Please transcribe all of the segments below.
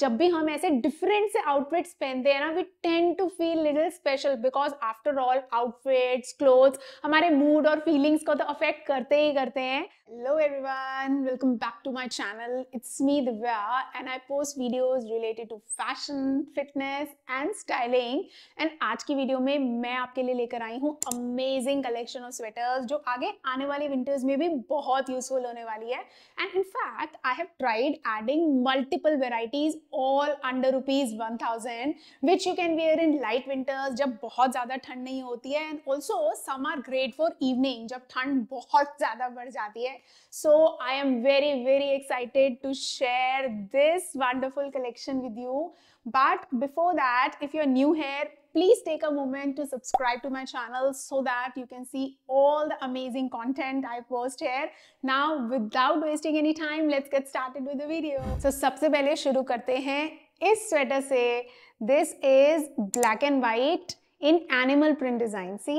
जब भी हम ऐसे डिफरेंट से आउटफिट्स पहनते हैं ना we tend to feel little special because after all outfits clothes हमारे मूड और फीलिंग्स को तो अफेक्ट करते ही करते हैं hello everyone welcome back to my channel it's me Divya and I post videos related to fashion fitness and styling and आज की वीडियो में मैं आपके लिए लेकर आई हूँ अमेजिंग कलेक्शन ऑफ स्वेटर्स जो आगे आने वाले विंटर्स में भी बहुत यूजफुल होने वाली है and in fact I have tried adding multiple varieties all under rupees one thousand which you can wear in light winters जब बहुत ज्यादा ठंड नहीं होती है and also some are great for evening जब ठंड बहुत ज्यादा बढ़ जाती है so I am very very excited to share this wonderful collection with you but before that if your new here please take a moment to subscribe to my channel so that you can see all the amazing content I post here. Now without wasting any time, let's get started with the video. So सबसे पहले शुरू करते हैं इस sweater से. This is black and white in animal print design. See?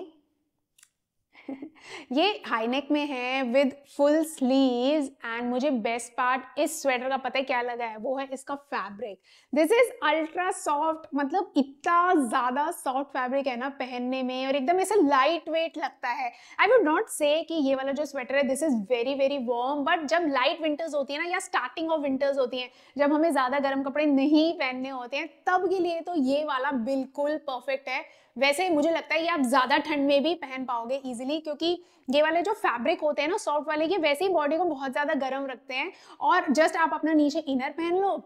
ये high neck में है विद फुल स्लीव्स एंड मुझे बेस्ट पार्ट इस स्वेटर का पता है क्या लगा है वो है इसका fabric this is ultra soft मतलब इतना ज़्यादा सॉफ्ट फैब्रिक है ना पहनने में और एकदम ऐसा लाइट वेट लगता है आई वुड नॉट से कि ये वाला जो स्वेटर है this is very very warm but जब लाइट विंटर्स होती है ना या स्टार्टिंग ऑफ विंटर्स होती है जब हमें ज़्यादा गर्म कपड़े नहीं पहनने होते हैं तब के लिए तो ये वाला बिल्कुल परफेक्ट है वैसे मुझे लगता है ये आप ज़्यादा ठंड में भी पहन पाओगे इजिली होगी क्योंकि ये वाले जो फैब्रिक होते हैं ना सॉफ्ट वाले के वैसे ही बॉडी को बहुत ज़्यादा गर्म रखते हैं और जस्ट आप अपना नीचे इनर पहन लो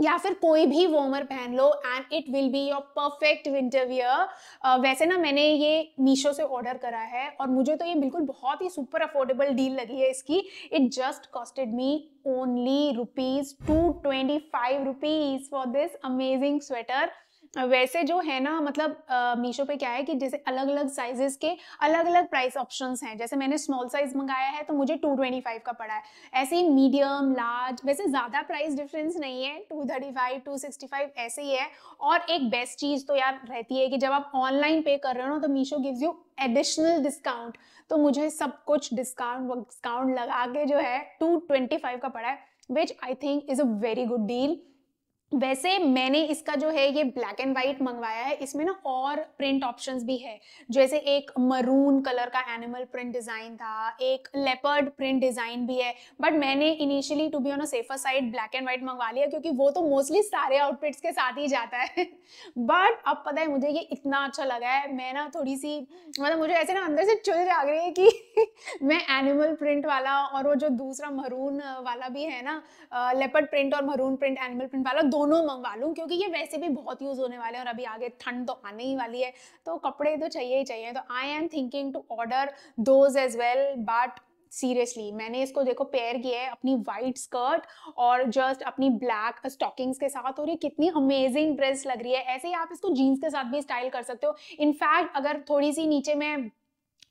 या फिर कोई भी वॉर्मर पहन लो and it will be your perfect winter wear वैसे ना मैंने ये मीशो से ऑर्डर करा है और मुझे तो ये बिल्कुल बहुत ही सुपर अफोर्डेबल डील लगी है इसकी it just costed me only rupees two twenty five rupees for this amazing sweater वैसे जो है ना मतलब मीशो पे क्या है कि जैसे अलग अलग साइजेस के अलग अलग प्राइस ऑप्शंस हैं जैसे मैंने स्मॉल साइज मंगाया है तो मुझे 225 का पड़ा है ऐसे ही मीडियम लार्ज वैसे ज़्यादा प्राइस डिफरेंस नहीं है 235 265 ऐसे ही है और एक बेस्ट चीज़ तो यार रहती है कि जब आप ऑनलाइन पे कर रहे हो ना तो Meesho gives you additional discount तो मुझे सब कुछ डिस्काउंट डिस्काउंट लगा के जो है टू का पड़ा है which I think is a very good deal वैसे मैंने इसका जो है ये ब्लैक एंड वाइट मंगवाया है इसमें ना और प्रिंट ऑप्शंस भी है जैसे एक मरून कलर का एनिमल प्रिंट डिज़ाइन था एक लेपर्ड प्रिंट डिज़ाइन भी है बट मैंने initially to be on a safer side black and white मंगवा लिया क्योंकि वो तो मोस्टली सारे आउटफिट्स के साथ ही जाता है बट अब पता है मुझे ये इतना अच्छा लगा है मैं ना थोड़ी सी मतलब मुझे ऐसे ना अंदर से चुल जाग रही है कि मैं एनिमल प्रिंट वाला और वो जो दूसरा मरून वाला भी है ना लेपर्ड प्रिंट और मरून प्रिंट एनिमल प्रिंट वाला दोनों मंगवा लूँ क्योंकि ये वैसे भी बहुत यूज़ होने वाले हैं और अभी आगे ठंड तो आने ही वाली है तो कपड़े तो चाहिए ही चाहिए तो I am thinking to order those as well but seriously मैंने इसको देखो पेयर किया है अपनी वाइट स्कर्ट और जस्ट अपनी ब्लैक स्टॉकिंग्स के साथ और ये कितनी अमेजिंग ड्रेस लग रही है ऐसे ही आप इसको जीन्स के साथ भी स्टाइल कर सकते हो इनफैक्ट अगर थोड़ी सी नीचे में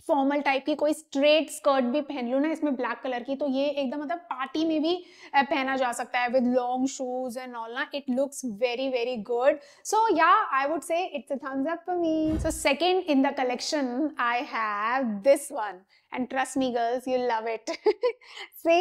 फॉर्मल टाइप की कोई स्ट्रेट स्कर्ट भी पहन लो ना इसमें ब्लैक कलर की तो ये एकदम मतलब पार्टी में भी पहना जा सकता है with long shoes and all ना it looks very very good so yeah I would say it's a thumbs up for me so second in the collection I have this one and trust me girls you love it see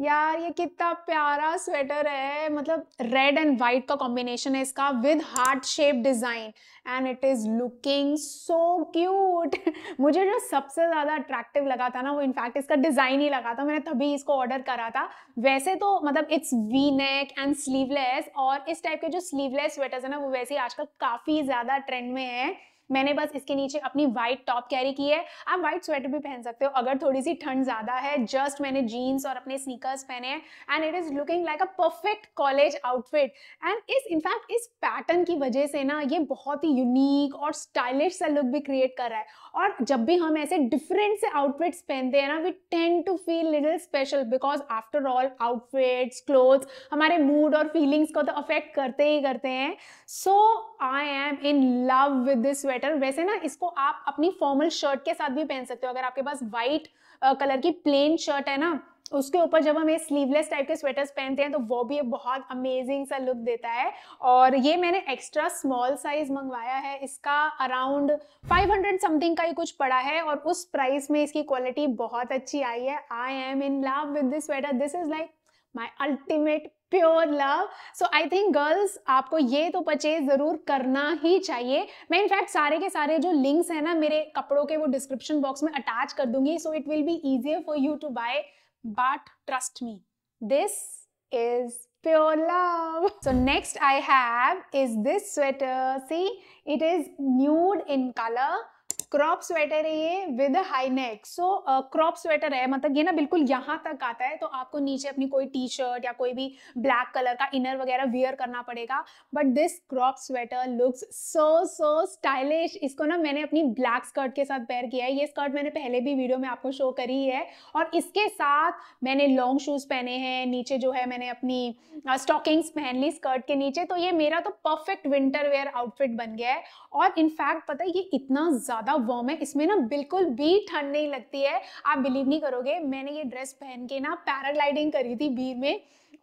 यार ये कितना प्यारा स्वेटर है मतलब red and white का combination है इसका with heart shape design and it is looking so cute मुझे जो सबसे ज़्यादा अट्रैक्टिव लगा था ना वो इनफैक्ट इसका डिज़ाइन ही लगा था मैंने तभी इसको ऑर्डर करा था वैसे तो मतलब it's V neck and sleeveless और इस टाइप के जो स्लीवलेस स्वेटर्स है ना वो वैसे ही आजकल काफ़ी ज़्यादा ट्रेंड में है मैंने बस इसके नीचे अपनी वाइट टॉप कैरी की है आप वाइट स्वेटर भी पहन सकते हो अगर थोड़ी सी ठंड ज़्यादा है जस्ट मैंने जीन्स और अपने स्नीकर्स पहने हैं and it is looking like a perfect college outfit and इस इनफैक्ट इस पैटर्न की वजह से ना ये बहुत ही यूनिक और स्टाइलिश सा लुक भी क्रिएट कर रहा है और जब भी हम ऐसे डिफरेंट से आउटफिट्स पहनते हैं ना we tend to feel little special because after all outfits clothes हमारे मूड और फीलिंग्स को तो अफेक्ट करते ही करते हैं so I am in love with this sweater वैसे ना इसको आप अपनी फॉर्मल शर्ट के साथ भी पहन सकते हो अगर आपके पास वाइट कलर की प्लेन शर्ट है ना उसके ऊपर जब हम ये स्लीवलेस टाइप के स्वेटर्स पहनते हैं तो वो भी बहुत अमेजिंग सा लुक देता है और ये मैंने एक्स्ट्रा स्मॉल साइज मंगवाया है इसका अराउंड 500 समथिंग का ही कुछ पड़ा है और उस प्राइस में इसकी क्वालिटी बहुत अच्छी आई है I am in love with this sweater this is like my ultimate pure love so I think girls आपको ये तो परचेज ज़रूर करना ही चाहिए मैं इनफैक्ट सारे के सारे जो लिंक्स हैं ना मेरे कपड़ों के वो डिस्क्रिप्शन बॉक्स में अटैच कर दूंगी so it will be easier for you to buy but trust me this is pure love so next I have is this sweater see it is nude in colour crop sweater है ये with high neck so crop sweater है मतलब ये ना बिल्कुल यहाँ तक आता है तो आपको नीचे अपनी कोई टी शर्ट या कोई भी ब्लैक कलर का इनर वगैरह वियर करना पड़ेगा but this crop sweater looks so so stylish इसको ना मैंने अपनी ब्लैक स्कर्ट के साथ पेयर किया है ये स्कर्ट मैंने पहले भी वीडियो में आपको शो करी है और इसके साथ मैंने लॉन्ग शूज़ पहने हैं नीचे जो है मैंने अपनी स्टॉकिंग्स uh, पहन ली स्कर्ट के नीचे तो ये मेरा तो परफेक्ट विंटर वेयर आउटफिट बन गया है और इनफैक्ट पता है ये इतना ज़्यादा वॉर्म है इसमें ना बिल्कुल भी ठंड नहीं लगती है आप बिलीव नहीं करोगे मैंने ये ड्रेस पहन के ना पैराग्लाइडिंग करी थी बीर में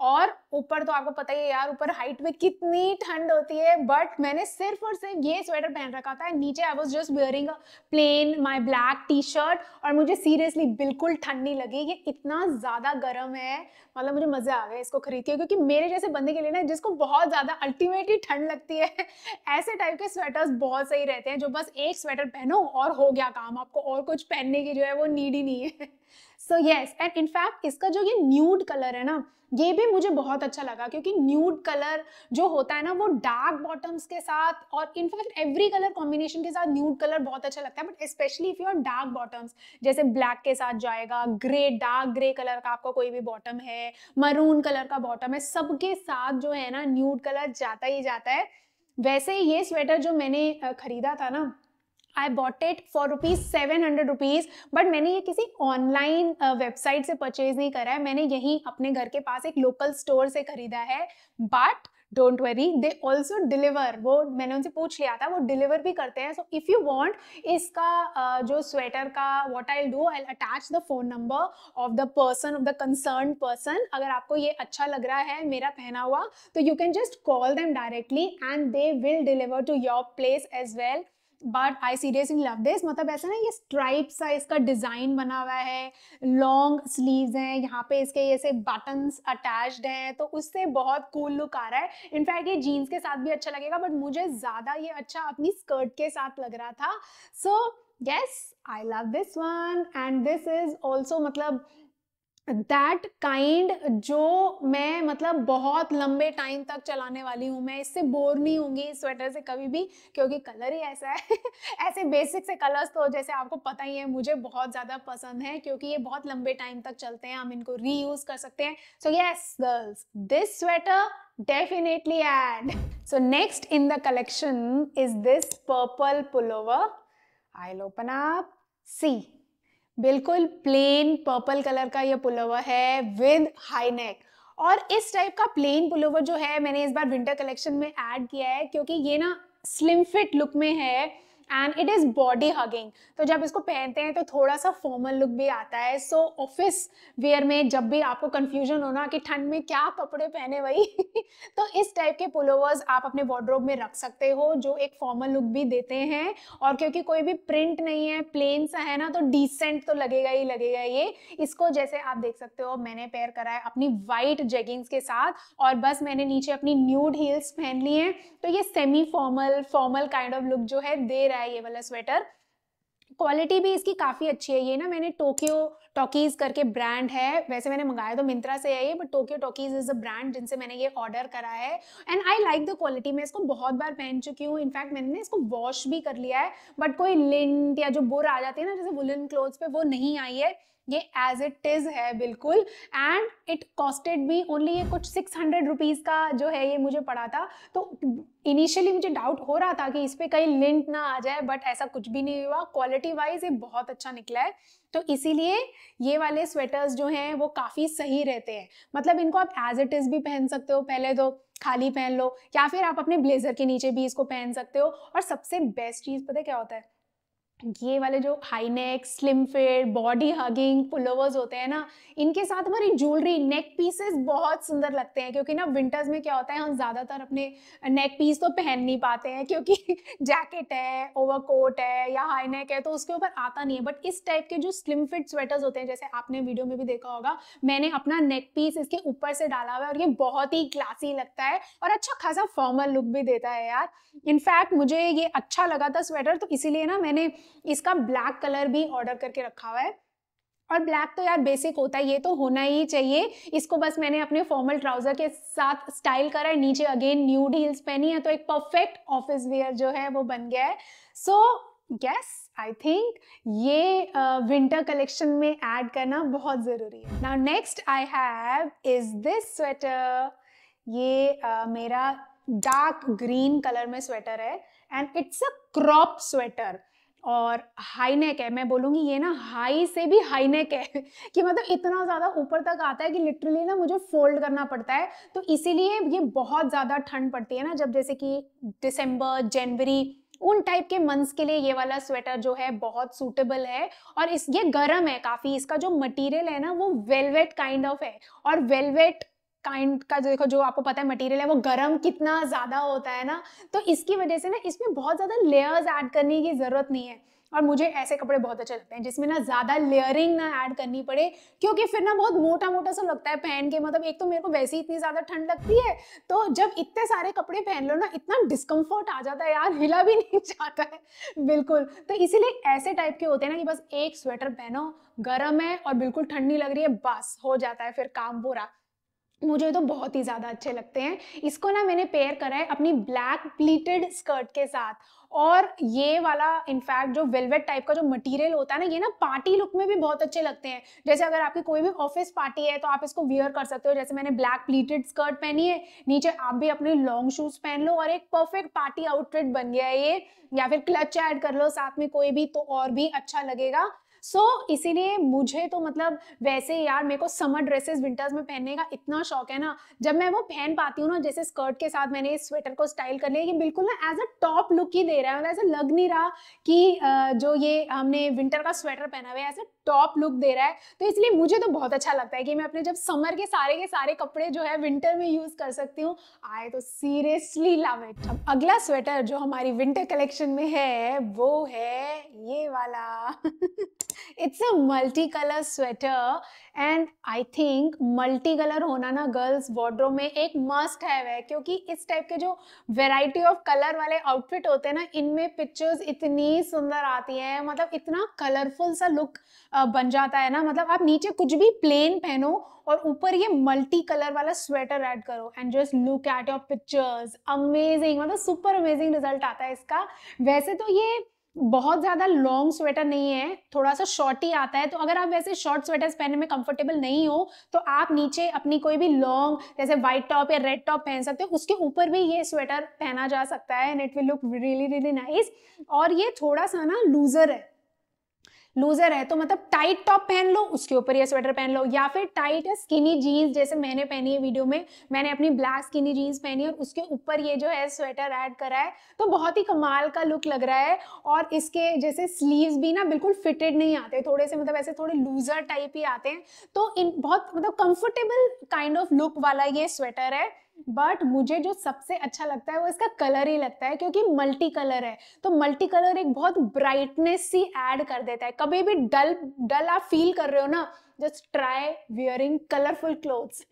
और ऊपर तो आपको पता ही है यार ऊपर हाइट में कितनी ठंड होती है बट मैंने सिर्फ और सिर्फ ये स्वेटर पहन रखा था नीचे I was just wearing a plain my black T shirt और मुझे सीरियसली बिल्कुल ठंड नहीं लगी ये इतना ज़्यादा गर्म है मतलब मुझे मज़े आ गए इसको खरीद के क्योंकि मेरे जैसे बंदे के लिए ना जिसको बहुत ज़्यादा अल्टीमेटली ठंड लगती है ऐसे टाइप के स्वेटर्स बहुत सही रहते हैं जो बस एक स्वेटर पहनो और हो गया काम आपको और कुछ पहनने की जो है वो नीड ही नहीं है सो येस एंड इनफैक्ट इसका जो ये न्यूड कलर है ना ये भी मुझे बहुत अच्छा लगा क्योंकि न्यूड कलर जो होता है ना वो डार्क बॉटम्स के साथ और इनफैक्ट एवरी कलर कॉम्बिनेशन के साथ न्यूड कलर बहुत अच्छा लगता है but specially if you are dark bottoms जैसे ब्लैक के साथ जाएगा ग्रे डार्क ग्रे कलर का आपका कोई भी बॉटम है मरून कलर का बॉटम है सबके साथ जो है ना न्यूड कलर जाता ही जाता है वैसे ये स्वेटर जो मैंने खरीदा था ना I bought it for rupees seven hundred rupees but मैंने ये किसी ऑनलाइन वेबसाइट से परचेज नहीं करा है मैंने यहीं अपने घर के पास एक लोकल स्टोर से खरीदा है but don't worry they also deliver वो मैंने उनसे पूछ लिया था वो डिलीवर भी करते हैं सो इफ़ यू वॉन्ट इसका जो स्वेटर का what I do I attach the phone number of the person of the concern person अगर आपको ये अच्छा लग रहा है मेरा पहना हुआ तो you can just call them directly and they will deliver to your place as well but I seriously love this मतलब ऐसा ना ये स्ट्राइप सा इसका डिज़ाइन बना हुआ है लॉन्ग स्लीव्स हैं यहाँ पे इसके ऐसे बटन्स अटैच्ड हैं तो उससे बहुत कूल लुक आ रहा है इनफैक्ट ये जीन्स के साथ भी अच्छा लगेगा बट मुझे ज़्यादा ये अच्छा अपनी स्कर्ट के साथ लग रहा था so yes I love this one and this is also मतलब दैट काइंड जो मैं मतलब बहुत लंबे टाइम तक चलाने वाली हूँ मैं इससे बोर नहीं होंगी इस स्वेटर से कभी भी क्योंकि कलर ही ऐसा है ऐसे बेसिक से कलर्स तो जैसे आपको पता ही है मुझे बहुत ज़्यादा पसंद है क्योंकि ये बहुत लंबे टाइम तक चलते हैं हम इनको रीयूज़ कर सकते हैं so yes girls this sweater definitely add so next in the collection is this purple pullover I लोपन आप सी बिल्कुल प्लेन पर्पल कलर का ये पुलोवर है विद हाई नेक और इस टाइप का प्लेन पुलोवर जो है मैंने इस बार विंटर कलेक्शन में ऐड किया है क्योंकि ये ना स्लिम फिट लुक में है and it is body hugging तो जब इसको पहनते हैं तो थोड़ा सा फॉर्मल लुक भी आता है सो ऑफिस वेयर में जब भी आपको कन्फ्यूजन होना कि ठंड में क्या कपड़े पहने वही तो इस टाइप के पुलोवर्स आप अपने वॉर्ड्रोब में रख सकते हो जो एक फॉर्मल लुक भी देते हैं और क्योंकि कोई भी प्रिंट नहीं है प्लेन सा है ना तो डिसेंट तो लगेगा ही लगेगा ये इसको जैसे आप देख सकते हो मैंने पेयर करा है अपनी वाइट जेगिंग्स के साथ और बस मैंने नीचे अपनी न्यूड हील्स पहन ली हैं तो ये semi formal formal kind of look जो है दे रहा है ये वाला स्वेटर क्वालिटी भी इसकी काफ़ी अच्छी है ये ना मैंने टोक्यो टॉकीज़ करके ब्रांड है वैसे मैंने मंगाया तो मिंत्रा से है ये but Tokyo Talkies is a brand जिनसे मैंने ये ऑर्डर करा है and I like the quality मैं इसको बहुत बार पहन चुकी हूँ इनफैक्ट मैंने इसको वॉश भी कर लिया है बट कोई लिंट या जो बुर आ जाती है ना जैसे वुलन क्लोथ्स पे वो नहीं आई है ये एज इट इज है बिल्कुल एंड इट कॉस्टेड भी ओनली ये कुछ सिक्स हंड्रेड रुपीज़ का जो है ये मुझे पड़ा था तो इनिशियली मुझे डाउट हो रहा था कि इस पर कहीं लिंट ना आ जाए बट ऐसा कुछ भी नहीं हुआ क्वालिटी वाइज ये बहुत अच्छा निकला है तो इसीलिए ये वाले स्वेटर्स जो हैं वो काफ़ी सही रहते हैं मतलब इनको आप एज इट इज़ भी पहन सकते हो पहले तो खाली पहन लो या फिर आप अपने ब्लेजर के नीचे भी इसको पहन सकते हो और सबसे बेस्ट चीज़ पता क्या होता है ये वाले जो high neck slim fit body hugging pullovers होते हैं ना इनके साथ हमारी ज्वेलरी नेक पीसेस बहुत सुंदर लगते हैं क्योंकि ना विंटर्स में क्या होता है हम ज़्यादातर अपने नेक पीस तो पहन नहीं पाते हैं क्योंकि जैकेट है ओवरकोट है या हाई नेक है तो उसके ऊपर आता नहीं है बट इस टाइप के जो स्लिम फिट स्वेटर्स होते हैं जैसे आपने वीडियो में भी देखा होगा मैंने अपना नेक पीस इसके ऊपर से डाला हुआ है और ये बहुत ही क्लासी लगता है और अच्छा खासा फॉर्मल लुक भी देता है यार इनफैक्ट मुझे ये अच्छा लगा था स्वेटर तो इसीलिए ना मैंने इसका ब्लैक कलर भी ऑर्डर करके रखा हुआ है और ब्लैक तो यार बेसिक होता है ये तो होना ही चाहिए इसको बस मैंने अपने फॉर्मल ट्राउजर के साथ स्टाइल करा है नीचे अगेन न्यू डील्स पहनी है तो एक परफेक्ट ऑफिस वेयर जो है वो बन गया है सो यस आई थिंक ये विंटर uh, कलेक्शन में ऐड करना बहुत ज़रूरी है now next I have is this sweater ये uh, मेरा डार्क ग्रीन कलर में स्वेटर है and it's a crop sweater और हाई नेक है मैं बोलूँगी ये ना हाई से भी हाई नेक है कि मतलब इतना ज़्यादा ऊपर तक आता है कि लिटरली ना मुझे फोल्ड करना पड़ता है तो इसीलिए ये बहुत ज़्यादा ठंड पड़ती है ना जब जैसे कि दिसंबर जनवरी उन टाइप के मंथ्स के लिए ये वाला स्वेटर जो है बहुत सूटेबल है और इस ये गर्म है काफ़ी इसका जो मटेरियल है ना वो वेलवेट काइंड ऑफ है और वेलवेट काइंड का देखो जो आपको पता है मटेरियल है वो गर्म कितना ज़्यादा होता है ना तो इसकी वजह से ना इसमें बहुत ज़्यादा लेयर्स ऐड करने की ज़रूरत नहीं है और मुझे ऐसे कपड़े बहुत अच्छे लगते हैं जिसमें ना ज़्यादा लेयरिंग ना ऐड करनी पड़े क्योंकि फिर ना बहुत मोटा मोटा सा लगता है पहन के मतलब एक तो मेरे को वैसे ही इतनी ज़्यादा ठंड लगती है तो जब इतने सारे कपड़े पहन लो ना इतना डिस्कम्फर्ट आ जाता है यार हिला भी नहीं जाता है बिल्कुल तो इसीलिए ऐसे टाइप के होते हैं ना कि बस एक स्वेटर पहनो गर्म है और बिल्कुल ठंड नहीं लग रही है बस हो जाता है फिर काम पूरा मुझे तो बहुत ही ज़्यादा अच्छे लगते हैं इसको ना मैंने पेयर करा है अपनी ब्लैक प्लीटेड स्कर्ट के साथ और ये वाला इनफैक्ट जो वेलवेट टाइप का जो मटेरियल होता है ना ये ना पार्टी लुक में भी बहुत अच्छे लगते हैं जैसे अगर आपकी कोई भी ऑफिस पार्टी है तो आप इसको वियर कर सकते हो जैसे मैंने ब्लैक प्लीटेड स्कर्ट पहनी है नीचे आप भी अपने लॉन्ग शूज पहन लो और एक परफेक्ट पार्टी आउटफिट बन गया है ये या फिर क्लच ऐड कर लो साथ में कोई भी तो और भी अच्छा लगेगा सो so, इसीलिए मुझे तो मतलब वैसे यार मेरे को समर ड्रेसेस विंटर्स में पहनने का इतना शौक है ना जब मैं वो पहन पाती हूँ ना जैसे स्कर्ट के साथ मैंने इस स्वेटर को स्टाइल कर लिया ये बिल्कुल ना एज अ टॉप लुक ही दे रहा है मतलब ऐसा लग नहीं रहा कि जो ये हमने विंटर का स्वेटर पहना हुआ है ऐसा टॉप लुक दे रहा है तो इसलिए मुझे तो बहुत अच्छा लगता है कि मैं अपने जब समर के सारे के सारे कपड़े जो है विंटर में यूज कर सकती हूँ आए तो सीरियसली लव इट अब अगला स्वेटर जो हमारी विंटर कलेक्शन में है वो है ये वाला it's a multi colour sweater and I think multi colour होना ना गर्ल्स वॉर्ड्रोब में एक मस्ट हैव है क्योंकि इस टाइप के जो वेराइटी ऑफ कलर वाले आउटफिट होते हैं ना इनमें पिक्चर्स इतनी सुंदर आती हैं मतलब इतना कलरफुल सा लुक बन जाता है ना मतलब आप नीचे कुछ भी प्लेन पहनो और ऊपर ये मल्टी कलर वाला स्वेटर ऐड करो and just look at your pictures amazing मतलब सुपर अमेजिंग रिजल्ट आता है इसका वैसे तो ये बहुत ज्यादा लॉन्ग स्वेटर नहीं है थोड़ा सा शॉर्ट ही आता है तो अगर आप वैसे शॉर्ट स्वेटर्स पहनने में कंफर्टेबल नहीं हो तो आप नीचे अपनी कोई भी लॉन्ग जैसे व्हाइट टॉप या रेड टॉप पहन सकते हो उसके ऊपर भी ये स्वेटर पहना जा सकता है and it will look really really nice और ये थोड़ा सा ना लूजर है लूजर है तो मतलब टाइट टॉप पहन लो उसके ऊपर ये स्वेटर पहन लो या फिर टाइट है स्किनी जीन्स जैसे मैंने पहनी है वीडियो में मैंने अपनी ब्लैक स्किनी जीन्स पहनी और उसके ऊपर ये जो है स्वेटर ऐड करा है तो बहुत ही कमाल का लुक लग रहा है और इसके जैसे स्लीव्स भी ना बिल्कुल फिटेड नहीं आते थोड़े से मतलब ऐसे थोड़े लूजर टाइप ही आते हैं तो इन बहुत मतलब कंफर्टेबल काइंड ऑफ लुक वाला ये स्वेटर है बट मुझे जो सबसे अच्छा लगता है वो इसका कलर ही लगता है क्योंकि मल्टी कलर है तो मल्टी कलर एक बहुत ब्राइटनेस सी ऐड कर देता है कभी भी डल डल आप फील कर रहे हो ना just try wearing colourful clothes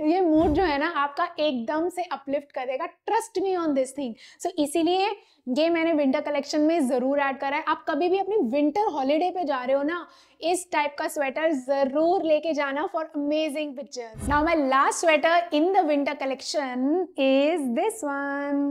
ये मूड जो है ना आपका एकदम से अपलिफ्ट करेगा trust me on this thing so इसीलिए ये मैंने विंटर कलेक्शन में ज़रूर ऐड करा है आप कभी भी अपनी विंटर हॉलीडे पे जा रहे हो ना इस टाइप का स्वेटर ज़रूर लेके जाना for amazing pictures now my last sweater in the winter collection is this one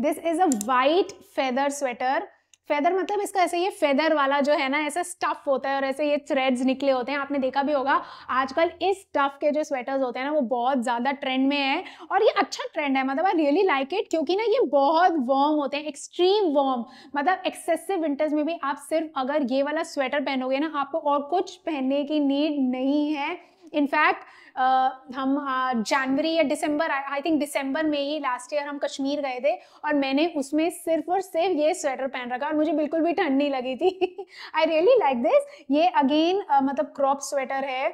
this is a white feather sweater feather मतलब इसका ऐसे ये फेदर वाला जो है ना ऐसा स्टफ होता है और ऐसे ये थ्रेड्स निकले होते हैं आपने देखा भी होगा आजकल इस स्टफ के जो स्वेटर्स होते हैं ना वो बहुत ज़्यादा ट्रेंड में है और ये अच्छा ट्रेंड है मतलब आई रियली लाइक इट क्योंकि ना ये बहुत वार्म होते हैं एक्सट्रीम वार्म मतलब एक्सेसिव विंटर्स में भी आप सिर्फ अगर ये वाला स्वेटर पहनोगे ना आपको और कुछ पहनने की नीड नहीं है इनफैक्ट हम जनवरी या दिसंबर आई थिंक दिसंबर में ही लास्ट ईयर हम कश्मीर गए थे और मैंने उसमें सिर्फ और सिर्फ ये स्वेटर पहन रखा और मुझे बिल्कुल भी ठंड नहीं लगी थी आई रियली लाइक दिस ये अगेन मतलब क्रॉप स्वेटर है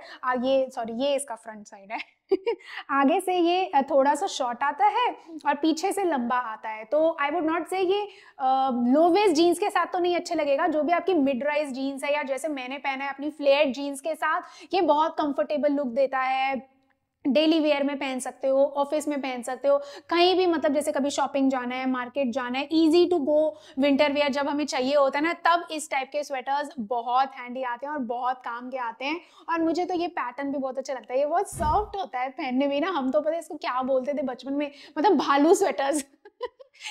ये सॉरी ये इसका फ्रंट साइड है आगे से ये थोड़ा सा शॉर्ट आता है और पीछे से लंबा आता है तो आई वुड नॉट से ये लो वेस्ट जीन्स के साथ तो नहीं अच्छे लगेगा जो भी आपकी मिड राइज जीन्स है या जैसे मैंने पहना है अपनी फ्लेयर जीन्स के साथ ये बहुत कंफर्टेबल लुक देता है डेली वेयर में पहन सकते हो ऑफिस में पहन सकते हो कहीं भी मतलब जैसे कभी शॉपिंग जाना है मार्केट जाना है easy to go winter wear जब हमें चाहिए होता है ना तब इस टाइप के स्वेटर्स बहुत हैंडी आते हैं और बहुत काम के आते हैं और मुझे तो ये पैटर्न भी बहुत अच्छा लगता है ये बहुत सॉफ्ट होता है पहनने में ना हम तो पता है इसको क्या बोलते थे बचपन में मतलब भालू स्वेटर्स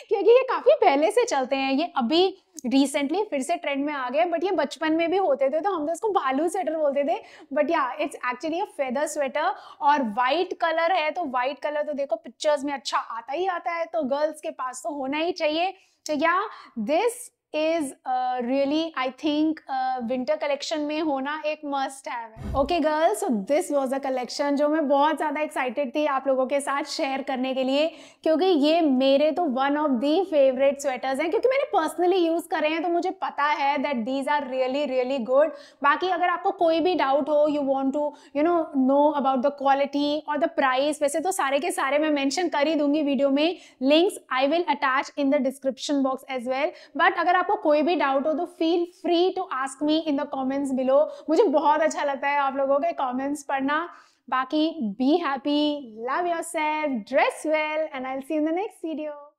क्योंकि ये काफी पहले से चलते हैं ये अभी रिसेंटली फिर से ट्रेंड में आ गए बट ये बचपन में भी होते थे तो हम तो इसको भालू स्वेटर बोलते थे but yeah it's actually a feather sweater और वाइट कलर है तो वाइट कलर तो देखो पिक्चर्स में अच्छा आता ही आता है तो गर्ल्स के पास तो होना ही चाहिए तो yeah this is really I think winter collection में होना एक मस्ट है okay girls this was a collection जो मैं बहुत ज़्यादा एक्साइटेड थी आप लोगों के साथ शेयर करने के लिए क्योंकि ये मेरे तो one of the favourite sweaters हैं क्योंकि मैंने पर्सनली यूज़ करे हैं तो मुझे पता है that these are really really good बाकी अगर आपको कोई भी डाउट हो you want to you know know about the quality और द प्राइस वैसे तो सारे के सारे मैं मैंशन कर ही दूंगी वीडियो में links I will attach in the description box as well but अगर आपको कोई भी डाउट हो तो feel free to ask me in the comments below मुझे बहुत अच्छा लगता है आप लोगों के कॉमेंट्स पढ़ना बाकी be happy love yourself dress well and I see in the next video